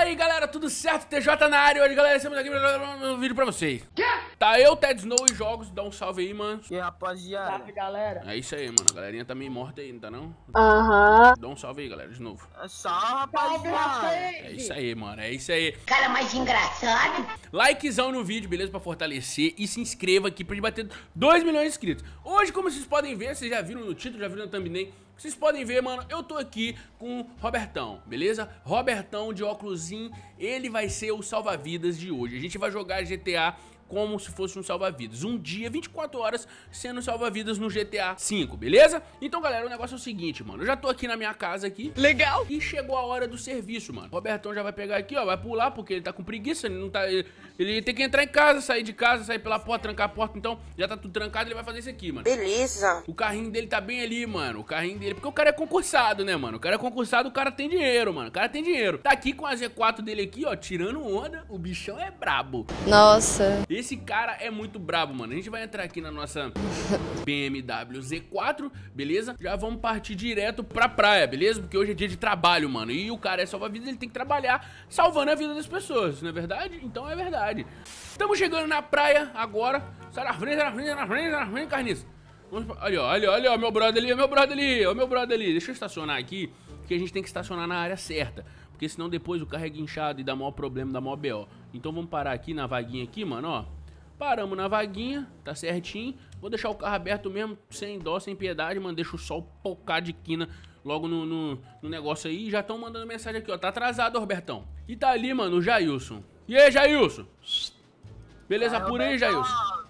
Fala aí, galera, tudo certo? TJ na área. Hoje, galera, estamos aqui para um vídeo para vocês. Tá eu, Ted Snow e Jogos. Dá um salve aí, mano. E aí, rapaziada. Salve, galera. É isso aí, mano. A galerinha tá meio morta aí, não tá Aham. Uhum. Dá um salve aí, galera, de novo. É salve, rapaziada. É isso aí, mano. É isso aí. Cara mais engraçado. Likezão no vídeo, beleza? Pra fortalecer. E se inscreva aqui pra gente bater 2 milhões de inscritos. Hoje, como vocês podem ver, vocês já viram no título, já viram no thumbnail. Vocês podem ver, mano, eu tô aqui com o Robertão, beleza? Robertão de óculosinho, ele vai ser o salva-vidas de hoje. A gente vai jogar GTA como se fosse um salva-vidas. Um dia, 24 horas, sendo salva-vidas no GTA V, beleza? Então, galera, o negócio é o seguinte, mano. Eu já tô aqui na minha casa aqui. Legal! E chegou a hora do serviço, mano. O Robertão já vai pegar aqui, ó. Vai pular, porque ele tá com preguiça. Ele não tá... Ele, ele tem que entrar em casa, sair de casa, sair pela porta, trancar a porta. Então, já tá tudo trancado, ele vai fazer isso aqui, mano. Beleza! O carrinho dele tá bem ali, mano. O carrinho dele... Porque o cara é concursado, né, mano? O cara é concursado, o cara tem dinheiro, mano. O cara tem dinheiro. Tá aqui com a Z4 dele aqui, ó. Tirando onda. O bichão é brabo. Nossa! E esse cara é muito brabo, mano. A gente vai entrar aqui na nossa BMW Z4, beleza? Já vamos partir direto pra praia, beleza? Porque hoje é dia de trabalho, mano. E o cara é salva-vidas, ele tem que trabalhar salvando a vida das pessoas, não é verdade? Então é verdade. Estamos chegando na praia agora. Sai na frente, sai na frente, sai na frente, sai na frente, carniça. Olha, olha, olha, meu brother ali, meu brother ali, meu brother ali. Deixa eu estacionar aqui, que a gente tem que estacionar na área certa. Porque senão depois o carro é guinchado e dá maior problema, dá maior BO. Então vamos parar aqui na vaguinha aqui, mano, ó. Paramos na vaguinha, tá certinho. Vou deixar o carro aberto mesmo, sem dó, sem piedade, mano. Deixa o sol pocar de quina logo no, no, no negócio aí. Já estão mandando mensagem aqui, ó. Tá atrasado, Robertão. E tá ali, mano, o Jailson. E aí, Jailson? Beleza por aí, Jailson?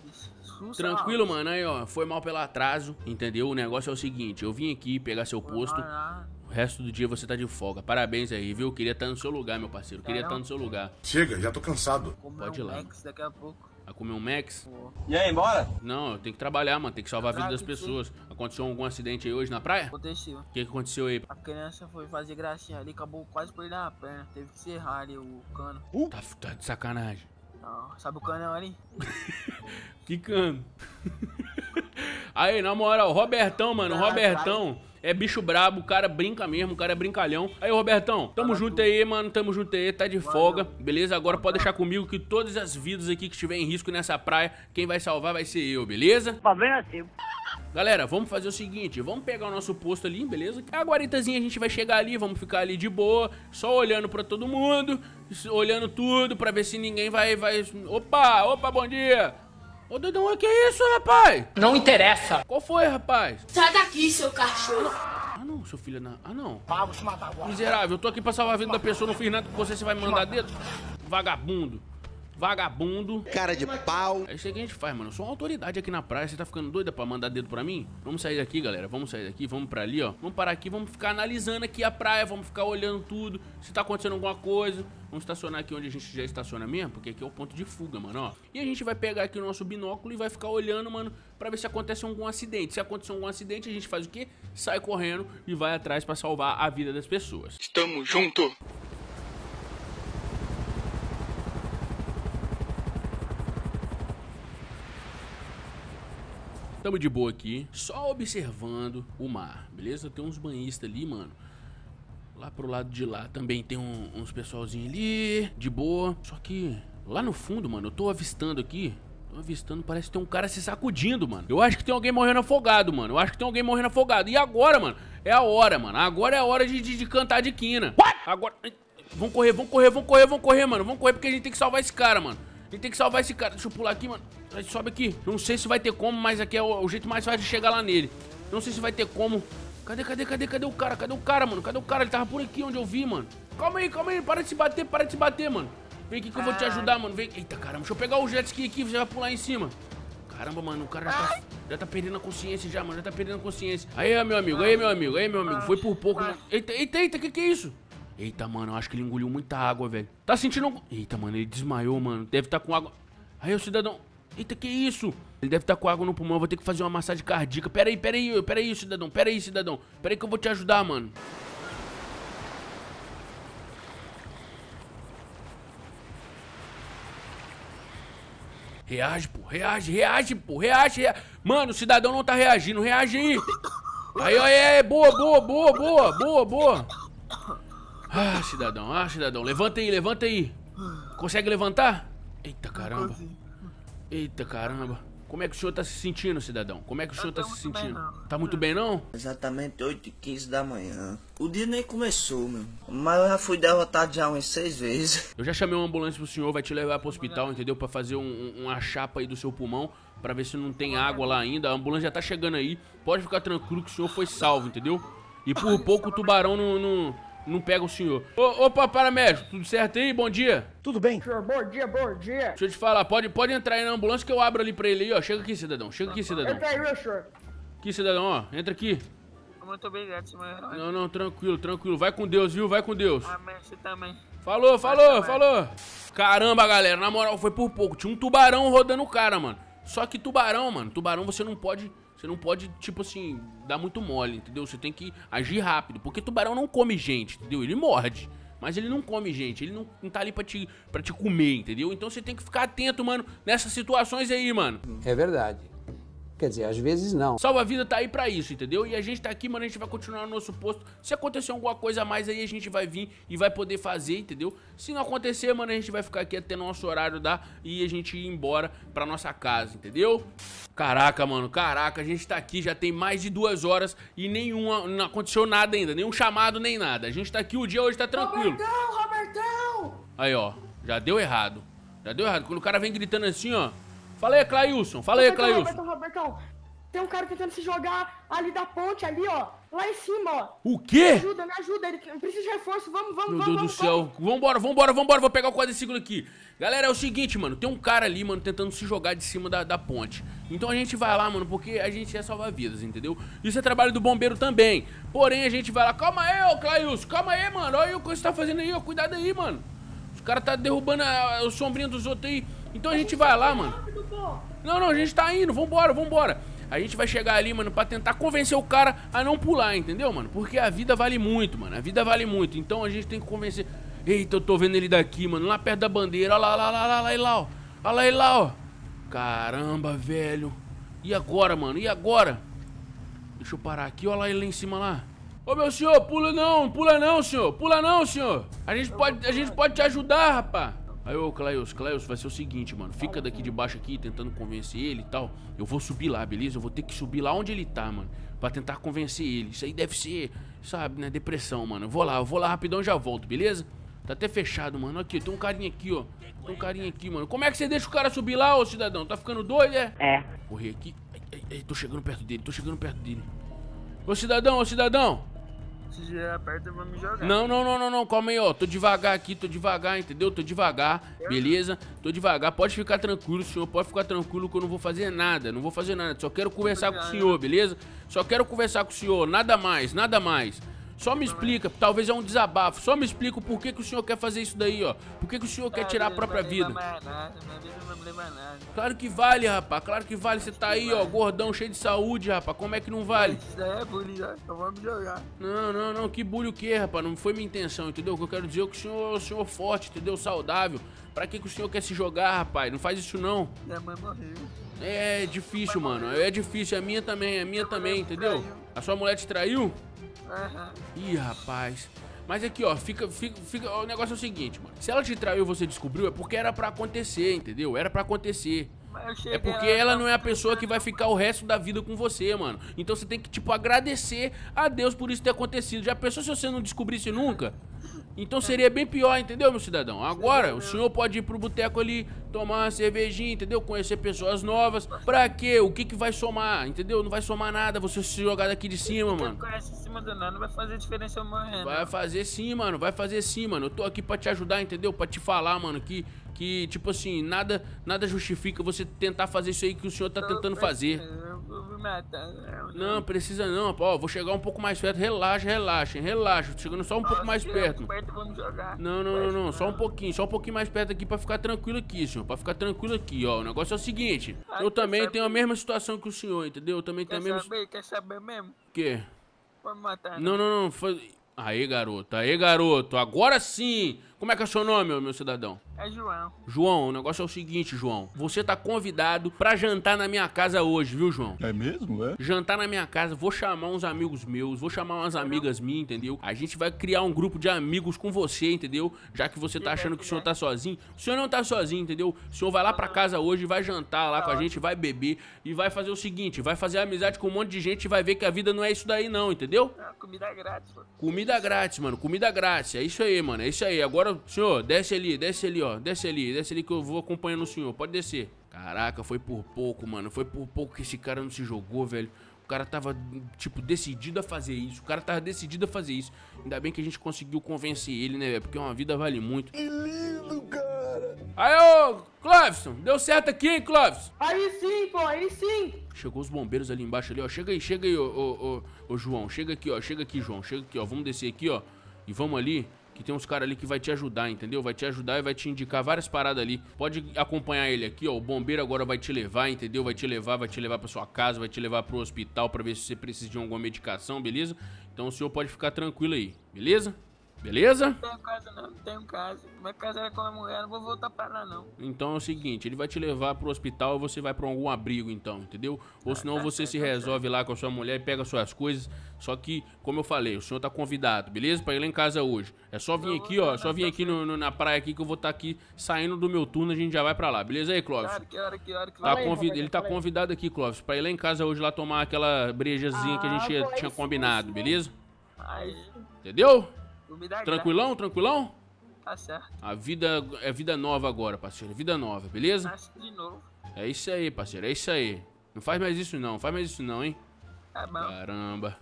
Tranquilo, mano. Aí, ó, foi mal pelo atraso, entendeu? O negócio é o seguinte, eu vim aqui pegar seu posto, né? O resto do dia você tá de folga. Parabéns aí, viu? Queria estar no seu lugar, meu parceiro. Queria estar no seu lugar. Chega, já tô cansado. Pode ir um lá. daqui a pouco. A comer um Max? E aí, bora? Não, eu tenho que trabalhar, mano. Tem que salvar a vida tá, das pessoas. Aconteceu algum acidente aí hoje na praia? Aconteceu. O que, que aconteceu aí? A criança foi fazer gracinha ali, acabou quase por dar a perna. Teve que serrar ali o cano. Uh. Tá, tá de sacanagem. Não, sabe o cano ali? que cano? Aí, na moral, Robertão, mano, Robertão. É bicho brabo, o cara brinca mesmo, o cara é brincalhão. Aí, Robertão, tamo junto aí, mano, tamo junto aí, tá de folga, beleza? Agora pode deixar comigo que todas as vidas aqui que estiver em risco nessa praia, quem vai salvar vai ser eu, beleza? Tá vendo, amigo. Assim? Galera, vamos fazer o seguinte, vamos pegar o nosso posto ali, beleza? A guaritazinha a gente vai chegar ali, vamos ficar ali de boa, só olhando pra todo mundo, olhando tudo pra ver se ninguém vai, vai... Opa, opa, bom dia! Ô dedão o que é isso, rapaz? Não interessa. Qual foi, rapaz? Sai daqui, seu cachorro. Ah não, seu filho, não. Ah não. Ah, vou te matar agora. Miserável, eu tô aqui pra salvar a vida da pessoa, não fiz nada com você, você vai me mandar dedo? Vagabundo. Vagabundo. Cara de pau. É isso aí que a gente faz, mano. Eu sou uma autoridade aqui na praia. Você tá ficando doida pra mandar dedo pra mim? Vamos sair daqui, galera. Vamos sair daqui, vamos pra ali, ó. Vamos parar aqui, vamos ficar analisando aqui a praia, vamos ficar olhando tudo. Se tá acontecendo alguma coisa. Vamos estacionar aqui onde a gente já estaciona mesmo, porque aqui é o ponto de fuga, mano, ó. E a gente vai pegar aqui o nosso binóculo e vai ficar olhando, mano, pra ver se acontece algum acidente. Se acontecer algum acidente, a gente faz o quê? Sai correndo e vai atrás pra salvar a vida das pessoas. Estamos junto! Tamo de boa aqui, só observando o mar, beleza? Tem uns banhistas ali, mano, Lá pro lado de lá também tem um, uns pessoalzinho ali, de boa. Só que lá no fundo, mano, eu tô avistando aqui Tô avistando, parece que tem um cara se sacudindo, mano. Eu acho que tem alguém morrendo afogado, mano. Eu acho que tem alguém morrendo afogado. E agora, mano? É a hora, mano. Agora é a hora de, de, de cantar de quina. What? Agora... Vão correr, vão correr, vão correr, vão correr, mano. Vão correr porque a gente tem que salvar esse cara, mano. A gente tem que salvar esse cara. Deixa eu pular aqui, mano. Sobe aqui. não sei se vai ter como, mas aqui é o, o jeito mais fácil de chegar lá nele. não sei se vai ter como, Cadê, cadê, cadê, cadê o cara? Cadê o cara, mano? Cadê o cara? Ele tava por aqui onde eu vi, mano. Calma aí, calma aí. Para de se bater, para de se bater, mano. Vem aqui que eu vou te ah. ajudar, mano. Vem. Eita, caramba. Deixa eu pegar o jet ski aqui. Você vai pular em cima. Caramba, mano. O cara já tá, já tá perdendo a consciência já, mano. Já tá perdendo a consciência. Aí, meu amigo. Aí, meu amigo. Aí, meu amigo. Foi por pouco. Mano. Né? Eita, eita, eita. Que que é isso? Eita, mano. Eu acho que ele engoliu muita água, velho. Tá sentindo... Eita, mano. Ele desmaiou, mano. Deve estar tá com água... Aí, o cidadão... Eita, que isso? Ele deve estar tá com água no pulmão, eu vou ter que fazer uma massagem cardíaca. Pera aí, pera aí, pera aí, cidadão, pera aí, cidadão. Pera aí que eu vou te ajudar, mano. Reage, pô, reage, reage, pô, reage, reage. Mano, o cidadão não tá reagindo, reage aí. Aí, ó, é, é, boa, boa, boa, boa, boa, boa. Ah, cidadão, ah, cidadão, levanta aí, levanta aí. Consegue levantar? Eita, caramba. Eita caramba. Como é que o senhor tá se sentindo, cidadão? Como é que o senhor tá, tá se sentindo? Bem, tá muito bem, não? Exatamente 8 e 15 da manhã. O dia nem começou, meu. Mas eu já fui derrotado já umas seis vezes. Eu já chamei uma ambulância pro senhor, vai te levar pro hospital, entendeu? Pra fazer um, um, uma chapa aí do seu pulmão, pra ver se não tem água lá ainda. A ambulância já tá chegando aí. Pode ficar tranquilo que o senhor foi salvo, entendeu? E por pouco o tubarão não, não não pega o senhor. Ô, opa, paramédico, tudo certo aí? Bom dia. Tudo bem? Senhor, bom dia, bom dia. Deixa eu te falar, pode, pode entrar aí na ambulância que eu abro ali pra ele aí, ó. Chega aqui, cidadão. Chega aqui, cidadão. Entra aí, meu senhor. Aqui, cidadão, ó. Entra aqui. Muito obrigado, senhor. Não, não, tranquilo, tranquilo. Vai com Deus, viu? Vai com Deus. Amém, você também. Falou, falou, falou. Caramba, galera, na moral, foi por pouco. Tinha um tubarão rodando o cara, mano. Só que tubarão, mano, tubarão você não pode você não pode, tipo assim, dar muito mole, entendeu? Você tem que agir rápido, porque tubarão não come gente, entendeu? Ele morde. Mas ele não come gente, ele não, não tá ali pra te, pra te comer, entendeu? Então você tem que ficar atento, mano, nessas situações aí, mano. É verdade. Quer dizer, às vezes não. Salva a vida tá aí pra isso, entendeu? E a gente tá aqui, mano, a gente vai continuar no nosso posto. Se acontecer alguma coisa a mais aí, a gente vai vir e vai poder fazer, entendeu? Se não acontecer, mano, a gente vai ficar aqui até nosso horário dar e a gente ir embora pra nossa casa, entendeu? Caraca, mano, caraca, a gente tá aqui já tem mais de duas horas e nenhuma, não aconteceu nada ainda, nenhum chamado, nem nada. A gente tá aqui, o dia hoje tá tranquilo. Robertão, Robertão! Aí, ó, já deu errado. Já deu errado. Quando o cara vem gritando assim, ó, Fala aí, Clailson. Fala aí, Clailson. Roberto, Roberto, Tem um cara tentando se jogar ali da ponte, ali, ó. Lá em cima, ó. O quê? Me ajuda, me ajuda. Ele precisa de reforço. Vamos, vamos, vamos. Meu Deus vamos, do céu. Vamos. Vambora, vambora, vambora. Vou pegar o quadriciclo aqui. Galera, é o seguinte, mano. Tem um cara ali, mano, tentando se jogar de cima da, da ponte. Então a gente vai lá, mano, porque a gente é salvar vidas, entendeu? Isso é trabalho do bombeiro também. Porém, a gente vai lá. Calma aí, ô, Clailson. Calma aí, mano. Olha o que você tá fazendo aí, ó. Cuidado aí, mano. Os caras tá derrubando a, a, o sombrinho dos outros aí. Então a gente vai lá, mano. Não, não, a gente tá indo, vambora, vambora. A gente vai chegar ali, mano, pra tentar convencer o cara a não pular, entendeu, mano? Porque a vida vale muito, mano. A vida vale muito. Então a gente tem que convencer. Eita, eu tô vendo ele daqui, mano. Lá perto da bandeira. Olha lá, lá, lá, lá, lá, lá, Olha lá, ó. Caramba, velho. E agora, mano? E agora? Deixa eu parar aqui. Olha lá ele lá em cima lá. Ô meu senhor, pula não, pula não, senhor. Pula não, senhor. A gente pode, a gente pode te ajudar, rapá. Aí o Cleus, Cleus, vai ser o seguinte, mano. Fica daqui de baixo aqui, tentando convencer ele e tal. Eu vou subir lá, beleza? Eu vou ter que subir lá onde ele tá, mano. Pra tentar convencer ele. Isso aí deve ser, sabe, né? Depressão, mano. Eu vou lá, eu vou lá rapidão e já volto, beleza? Tá até fechado, mano. Aqui, tem um carinha aqui, ó. Tem um carinha aqui, mano. Como é que você deixa o cara subir lá, ô cidadão? Tá ficando doido, é? É. Correr aqui. Ai, ai, ai, tô chegando perto dele, tô chegando perto dele. Ô cidadão, ô cidadão. Se girar perto, eu vou me jogar. Não, não, não, não, não. Calma aí, ó. Tô devagar aqui, tô devagar, entendeu? Tô devagar, beleza? Tô devagar. Pode ficar tranquilo, senhor. Pode ficar tranquilo que eu não vou fazer nada. Não vou fazer nada. Só quero conversar com o senhor, beleza? Só quero conversar com o senhor. Nada mais, nada mais. Só me explica, talvez é um desabafo. Só me explica por que, que o senhor quer fazer isso daí, ó. Por que, que o senhor quer tirar a própria vida? Claro que vale, rapaz. Claro que vale. Você tá aí, ó, gordão, cheio de saúde, rapaz. Como é que não vale? Isso é bullying, só me jogar. Não, não, não. Que bullying o quê, é, rapaz? Não foi minha intenção, entendeu? O que eu quero dizer é que o senhor é um senhor forte, entendeu? Saudável. Pra que, que o senhor quer se jogar, rapaz? Não faz isso, não. Minha mãe morreu. É difícil, mano. É difícil. A minha também, a minha também, entendeu? A sua mulher te traiu? Uhum. Ih, rapaz. Mas aqui, ó, fica, fica, fica. o negócio é o seguinte, mano. Se ela te traiu e você descobriu, é porque era para acontecer, entendeu? Era para acontecer. É porque ela não é a pessoa que vai ficar o resto da vida com você, mano. Então você tem que, tipo, agradecer a Deus por isso ter acontecido. Já pensou se você não descobrisse nunca? Então seria bem pior, entendeu, meu cidadão? Agora, o senhor pode ir pro boteco ali tomar uma cervejinha, entendeu? Conhecer pessoas novas. Pra quê? O que que vai somar, entendeu? Não vai somar nada você se jogar daqui de cima, mano. Conhece em cima do nada, não vai fazer diferença morrendo. Vai fazer sim, mano, vai fazer sim, mano. Eu tô aqui pra te ajudar, entendeu? Pra te falar, mano, que que tipo assim, nada nada justifica você tentar fazer isso aí que o senhor tá tentando fazer. Não, precisa não, ó, vou chegar um pouco mais perto, relaxa, relaxa, relaxa, chegando só um pouco mais perto. Não, não, não, não, só um pouquinho, só um pouquinho mais perto aqui pra ficar tranquilo aqui, senhor senhor. Pode ficar tranquilo aqui, ó. O negócio é o seguinte. Ai, eu também tenho a mesma situação que o senhor, entendeu? Eu também tenho a mesma... Saber? Quer saber mesmo? Quê? Pode matar. Não, não, né? não. não. Foi... Aê, garoto. Aê, garoto. Agora sim. Como é que é o seu nome, meu cidadão? É João. João, o negócio é o seguinte, João. Você tá convidado pra jantar na minha casa hoje, viu, João? É mesmo, é? Jantar na minha casa, vou chamar uns amigos meus, vou chamar umas amigas minhas, entendeu? A gente vai criar um grupo de amigos com você, entendeu? Já que você tá achando que o senhor tá sozinho. O senhor não tá sozinho, entendeu? O senhor vai lá pra casa hoje, vai jantar lá com a tá. gente, vai beber e vai fazer o seguinte, vai fazer amizade com um monte de gente e vai ver que a vida não é isso daí não, entendeu? É, comida grátis, mano. Comida grátis, mano. Comida grátis. É isso aí, mano. É isso aí. Agora senhor, desce ali, desce ali, ó. Desce ali, desce ali que eu vou acompanhando o senhor. Pode descer. Caraca, foi por pouco, mano. Foi por pouco que esse cara não se jogou, velho. O cara tava, tipo, decidido a fazer isso. O cara tava decidido a fazer isso. Ainda bem que a gente conseguiu convencer ele, né, velho? Porque uma vida vale muito. Que lindo, cara! Aí, ô, Clóvison, deu certo aqui, hein, Clóvis? Aí sim, pô, aí sim! Chegou os bombeiros ali embaixo, ali, ó. Chega aí, chega aí, ô, ô, ô, ô João. Chega aqui, ó. Chega aqui, João. Chega aqui, ó. Vamos descer aqui, ó. E vamos ali que tem uns caras ali que vai te ajudar, entendeu? Vai te ajudar e vai te indicar várias paradas ali. Pode acompanhar ele aqui, ó. O bombeiro agora vai te levar, entendeu? Vai te levar, vai te levar pra sua casa, vai te levar pro hospital pra ver se você precisa de alguma medicação, beleza? Então o senhor pode ficar tranquilo aí, beleza? Beleza? Não tenho casa, não. Não tenho casa. Minha casa era com a mulher. Não vou voltar pra lá, não. Então é o seguinte: ele vai te levar pro hospital e você vai pra algum abrigo, então, entendeu? Ou ah, senão tá, você se tá, resolve lá com a sua mulher e pega suas coisas. Só que, como eu falei, o senhor tá convidado, beleza? Pra ir lá em casa hoje. É só vir aqui, ó. Só vir aqui no, no, na praia aqui que eu vou estar tá aqui saindo do meu turno. A gente já vai pra lá, beleza aí, Clóvis? Claro, que hora, que hora, que hora. Tá convid... Ele tá convidado aqui, Clóvis, pra ir lá em casa hoje lá tomar aquela brejazinha ah, que a gente ah, tinha combinado, beleza? Entendeu? tranquilão, tranquilão? Tá certo. A vida é vida nova agora, parceiro. É vida nova, beleza? Nasce de novo. É isso aí, parceiro. É isso aí. Não faz mais isso não, não faz mais isso não, hein? Tá Caramba.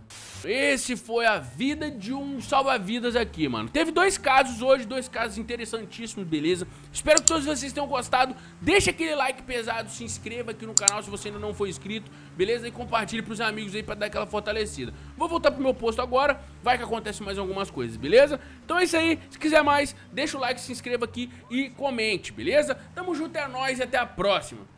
Esse foi a vida de um salva-vidas aqui, mano. Teve dois casos hoje, dois casos interessantíssimos, beleza? Espero que todos vocês tenham gostado. Deixa aquele like pesado, se inscreva aqui no canal se você ainda não for inscrito, beleza? E compartilhe pros amigos aí pra dar aquela fortalecida. Vou voltar pro meu posto agora, vai que acontece mais algumas coisas, beleza? Então é isso aí, se quiser mais, deixa o like, se inscreva aqui e comente, beleza? Tamo junto, é nóis e até a próxima.